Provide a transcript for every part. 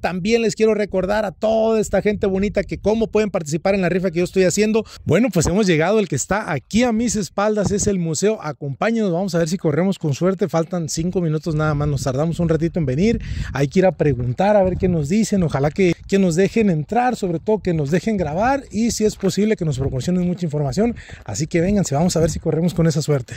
También les quiero recordar a toda esta gente bonita que cómo pueden participar en la rifa que yo estoy haciendo. Bueno, pues hemos llegado, el que está aquí a mis espaldas es el museo. Acompáñenos, vamos a ver si corremos con suerte. Faltan cinco minutos nada más, nos tardamos un ratito en venir. Hay que ir a preguntar, a ver qué nos dicen. Ojalá que, que nos dejen entrar, sobre todo que nos dejen grabar y si es posible que nos proporcionen mucha información. Así que vénganse, vamos a ver si corremos con esa suerte.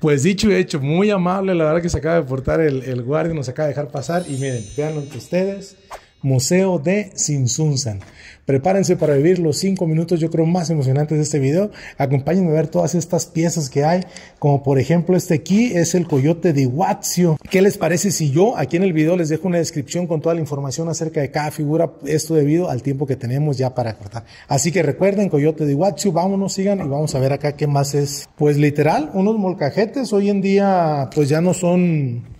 Pues dicho y hecho, muy amable, la verdad que se acaba de portar el, guardia, nos acaba de dejar pasar y miren, vean ustedes. Museo de Sinsunsan. Prepárense para vivir los cinco minutos, yo creo, más emocionantes de este video. Acompáñenme a ver todas estas piezas que hay, como por ejemplo este aquí es el coyote de Watio. ¿Qué les parece si yo aquí en el video les dejo una descripción con toda la información acerca de cada figura? Esto debido al tiempo que tenemos ya para cortar. Así que recuerden, coyote de Iguazio. vámonos, sigan y vamos a ver acá qué más es. Pues literal, unos molcajetes hoy en día pues ya no son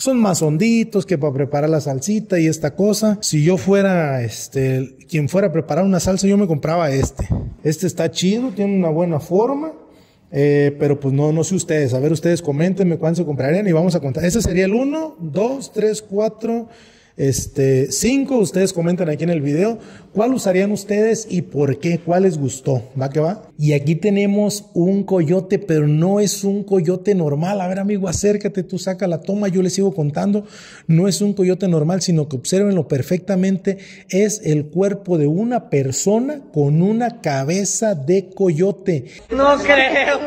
son más honditos que para preparar la salsita y esta cosa. Si yo fuera, este, quien fuera a preparar una salsa, yo me compraba este. Este está chido, tiene una buena forma. Eh, pero pues no, no sé ustedes. A ver, ustedes coméntenme cuándo se comprarían y vamos a contar. Ese sería el 1, 2, 3, 4, este, cinco. Ustedes comentan aquí en el video cuál usarían ustedes y por qué, cuál les gustó. ¿Va que va? Y aquí tenemos un coyote, pero no es un coyote normal. A ver, amigo, acércate, tú saca la toma, yo les sigo contando. No es un coyote normal, sino que observenlo perfectamente. Es el cuerpo de una persona con una cabeza de coyote. No creo.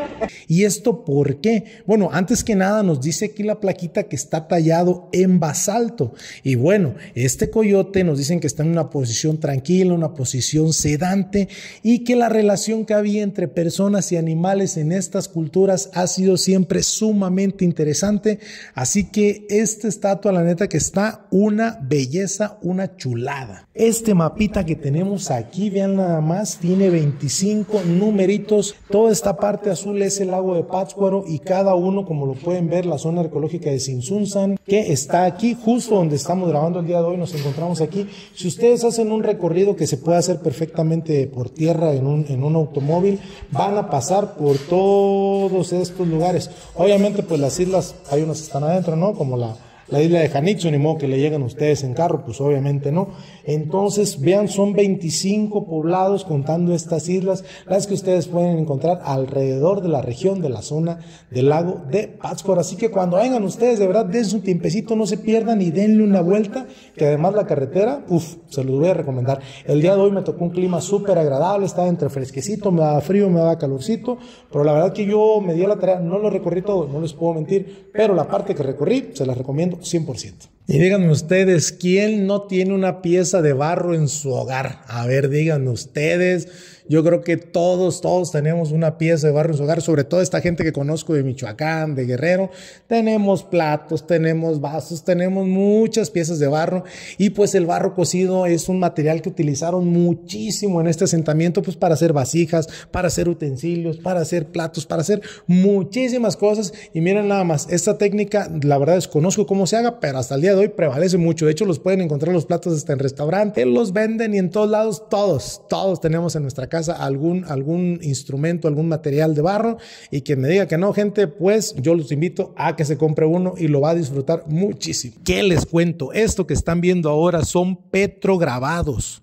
¿Y esto por qué? Bueno, antes que nada nos dice aquí la plaquita que está tallado en basalto. Y bueno, bueno, este coyote nos dicen que está en una posición tranquila, una posición sedante y que la relación que había entre personas y animales en estas culturas ha sido siempre sumamente interesante. Así que esta estatua, la neta que está una belleza, una chulada. Este mapita que tenemos aquí, vean nada más, tiene 25 numeritos. Toda esta parte azul es el lago de Pátzcuaro y cada uno, como lo pueden ver, la zona arqueológica de Sinsunzan, que está aquí justo donde estamos grabando cuando el día de hoy, nos encontramos aquí. Si ustedes hacen un recorrido que se puede hacer perfectamente por tierra en un, en un automóvil, van a pasar por todos estos lugares. Obviamente, pues las islas, hay unos que están adentro, ¿no? Como la, la isla de Janixon, ni modo que le llegan ustedes en carro, pues obviamente no. Entonces, vean, son 25 poblados contando estas islas, las que ustedes pueden encontrar alrededor de la región, de la zona del lago de Pátzcuaro. Así que cuando vengan ustedes, de verdad, den un tiempecito, no se pierdan y denle una vuelta, que además la carretera, uff, se los voy a recomendar. El día de hoy me tocó un clima súper agradable, estaba entre fresquecito, me daba frío, me daba calorcito, pero la verdad que yo me dio la tarea, no lo recorrí todo, no les puedo mentir, pero la parte que recorrí, se las recomiendo 100%. Y díganme ustedes, ¿quién no tiene una pieza de barro en su hogar? A ver, díganme ustedes yo creo que todos, todos tenemos una pieza de barro en su hogar, sobre todo esta gente que conozco de Michoacán, de Guerrero. Tenemos platos, tenemos vasos, tenemos muchas piezas de barro y pues el barro cocido es un material que utilizaron muchísimo en este asentamiento pues para hacer vasijas, para hacer utensilios, para hacer platos, para hacer muchísimas cosas y miren nada más, esta técnica la verdad desconozco cómo se haga, pero hasta el día de hoy prevalece mucho. De hecho, los pueden encontrar los platos hasta en restaurantes, los venden y en todos lados, todos, todos tenemos en nuestra casa casa algún, algún instrumento, algún material de barro y quien me diga que no, gente, pues yo los invito a que se compre uno y lo va a disfrutar muchísimo. ¿Qué les cuento? Esto que están viendo ahora son petrograbados.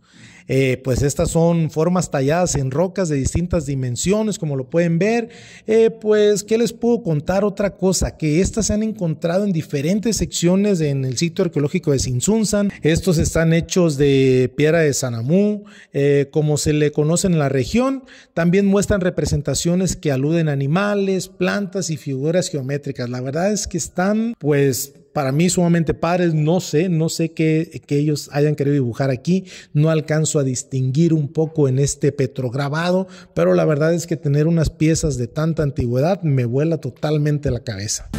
Eh, pues estas son formas talladas en rocas de distintas dimensiones, como lo pueden ver. Eh, pues, ¿qué les puedo contar? Otra cosa, que estas se han encontrado en diferentes secciones en el sitio arqueológico de Sinsunsan, Estos están hechos de piedra de Sanamú, eh, como se le conoce en la región. También muestran representaciones que aluden a animales, plantas y figuras geométricas. La verdad es que están, pues, para mí sumamente padres. No sé, no sé qué, qué, ellos hayan querido dibujar aquí. No alcanzo a distinguir un poco en este petrograbado, pero la verdad es que tener unas piezas de tanta antigüedad me vuela totalmente la cabeza.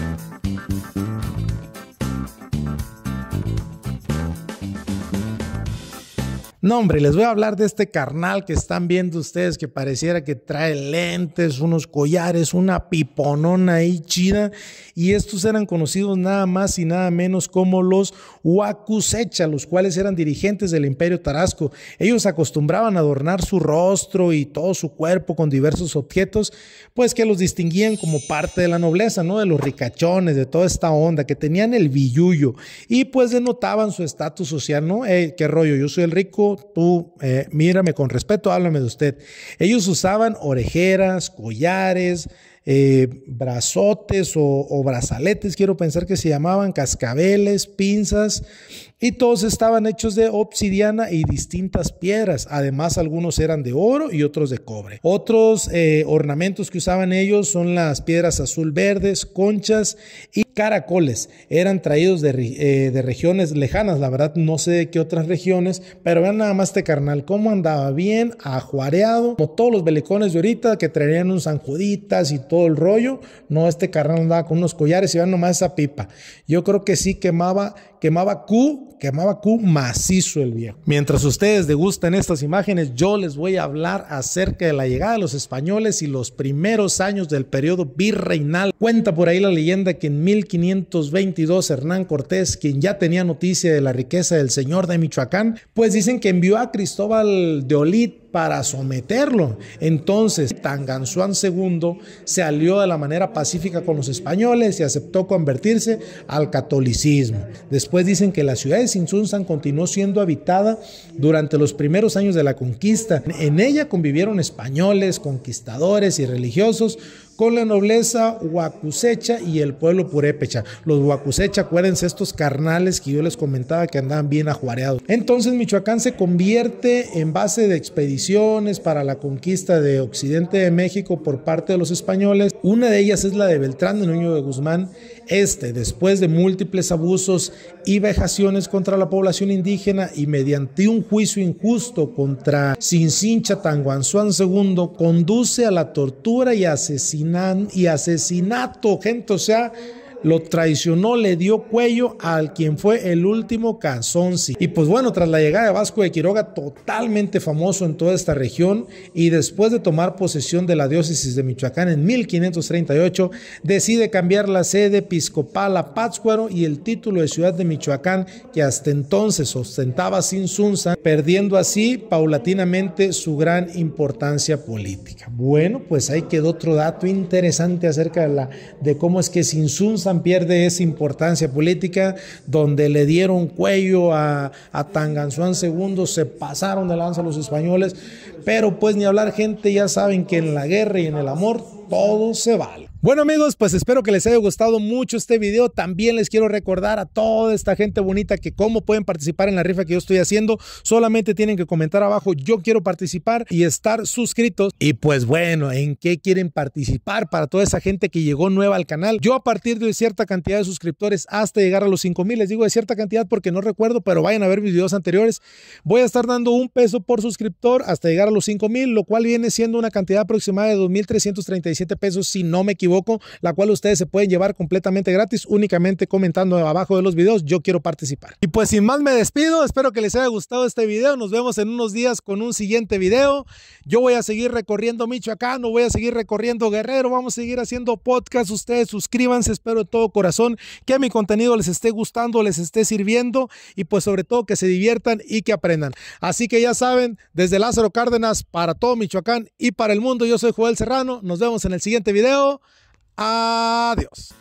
No, hombre, les voy a hablar de este carnal que están viendo ustedes que pareciera que trae lentes, unos collares, una piponona ahí chida. Y estos eran conocidos nada más y nada menos como los Huacusecha, los cuales eran dirigentes del Imperio Tarasco. Ellos acostumbraban a adornar su rostro y todo su cuerpo con diversos objetos, pues que los distinguían como parte de la nobleza, ¿no? De los ricachones, de toda esta onda, que tenían el billuyo y pues denotaban su estatus social, ¿no? Eh, ¿Qué rollo? Yo soy el rico tú, eh, mírame con respeto, háblame de usted. Ellos usaban orejeras, collares, eh, brazotes o, brazaletes, quiero pensar que se llamaban, cascabeles, pinzas, y todos estaban hechos de obsidiana y distintas piedras. Además, algunos eran de oro y otros de cobre. Otros eh, ornamentos que usaban ellos son las piedras azul verdes, conchas y caracoles. Eran traídos eh, de, regiones lejanas, la verdad no sé de qué otras regiones, pero vean nada más este carnal, cómo andaba bien, ajuareado, como todos los belicones de ahorita que traían un anjuditas y todo el rollo. No, este carnal andaba con unos collares y vean nomás esa pipa. Yo creo que sí quemaba, quemaba Q que amaba Q macizo el viejo. Mientras ustedes degustan estas imágenes, yo les voy a hablar acerca de la llegada de los españoles y los primeros años del periodo virreinal. Cuenta por ahí la leyenda que en 1522 Hernán Cortés, quien ya tenía noticia de la riqueza del señor de Michoacán, pues dicen que envió a Cristóbal de Olid para someterlo. Entonces, Tanganzuan II se alió de la manera pacífica con los españoles y aceptó convertirse al catolicismo. Después dicen que la ciudad Sunsan continuó siendo habitada durante los primeros años de la conquista. En ella convivieron españoles, conquistadores y religiosos con la nobleza huacusecha y el pueblo purépecha. Los huacusecha, acuérdense, estos carnales que yo les comentaba que andaban bien ajuareados. Entonces Michoacán se convierte en base de expediciones para la conquista de Occidente de México por parte de los españoles. Una de ellas es la de Beltrán de Nuño de Guzmán. Este, después de múltiples abusos y vejaciones contra la población indígena y mediante un juicio injusto contra Sincincha Tanguanzuan II, conduce a la tortura y asesinato y asesinato, gente, o sea, lo traicionó, le dio cuello al quien fue el último Canzonsi. Y pues bueno, tras la llegada de Vasco de Quiroga, totalmente famoso en toda esta región, y después de tomar posesión de la diócesis de Michoacán en 1538, decide cambiar la sede episcopal a Pátzcuaro y el título de ciudad de Michoacán, que hasta entonces ostentaba sin perdiendo así paulatinamente su gran importancia política. Bueno, pues ahí quedó otro dato interesante acerca de, de cómo es que sin pierde esa importancia política, donde le dieron cuello a, a Tanganzuan II, se pasaron de lanza los españoles, pero pues ni hablar gente, ya saben que en la guerra y en el amor todo se vale. Bueno amigos, pues espero que les haya gustado mucho este video. También les quiero recordar a toda esta gente bonita que cómo pueden participar en la rifa que yo estoy haciendo. Solamente tienen que comentar abajo yo quiero participar y estar suscritos. Y pues bueno, ¿en qué quieren participar para toda esa gente que llegó nueva al canal? Yo a partir de cierta cantidad de suscriptores hasta llegar a los 5 mil, les digo de cierta cantidad porque no recuerdo, pero vayan a ver mis videos anteriores. Voy a estar dando un peso por suscriptor hasta llegar a los 5 mil, lo cual viene siendo una cantidad aproximada de 2.337 pesos si no me equivoco la cual ustedes se pueden llevar completamente gratis, únicamente comentando abajo de los videos, yo quiero participar. Y pues sin más me despido, espero que les haya gustado este video, nos vemos en unos días con un siguiente video. Yo voy a seguir recorriendo Michoacán, no voy a seguir recorriendo Guerrero, vamos a seguir haciendo podcast, ustedes suscríbanse, espero de todo corazón que mi contenido les esté gustando, les esté sirviendo y pues sobre todo que se diviertan y que aprendan. Así que ya saben, desde Lázaro Cárdenas para todo Michoacán y para el mundo, yo soy Joel Serrano, nos vemos en el siguiente video. Adiós.